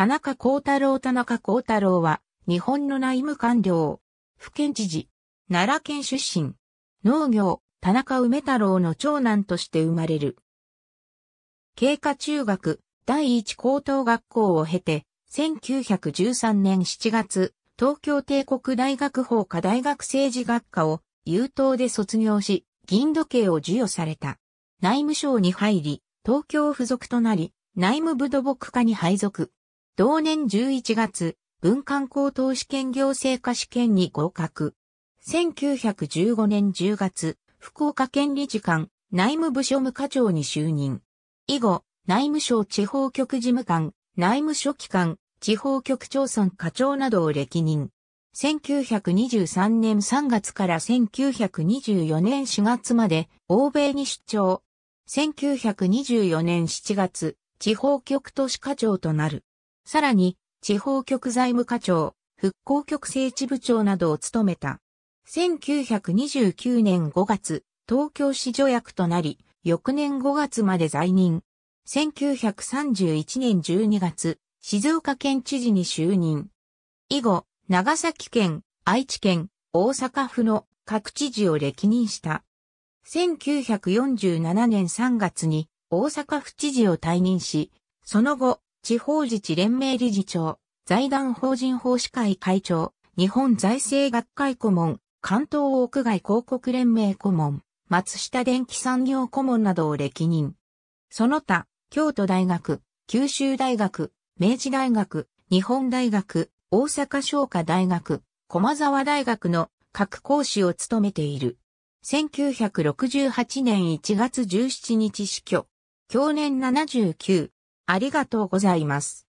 田中幸太郎田中幸太郎は、日本の内務官僚、府県知事、奈良県出身、農業、田中梅太郎の長男として生まれる。経過中学、第一高等学校を経て、1913年7月、東京帝国大学法科大学政治学科を優等で卒業し、銀時計を授与された。内務省に入り、東京付属となり、内務部土木課に配属。同年11月、文官高等試験行政科試験に合格。1915年10月、福岡県理事官、内務部庶務課長に就任。以後、内務省地方局事務官、内務書記官、地方局長村課長などを歴任。1923年3月から1924年4月まで欧米に出張。1924年7月、地方局都市課長となる。さらに、地方局財務課長、復興局政治部長などを務めた。1929年5月、東京市助役となり、翌年5月まで在任。1931年12月、静岡県知事に就任。以後、長崎県、愛知県、大阪府の各知事を歴任した。1947年3月に大阪府知事を退任し、その後、地方自治連盟理事長、財団法人法師会会長、日本財政学会顧問、関東屋外広告連盟顧問、松下電機産業顧問などを歴任。その他、京都大学、九州大学、明治大学、日本大学、大阪商科大学、駒沢大学の各講師を務めている。1968年1月17日死去。去年79。ありがとうございます。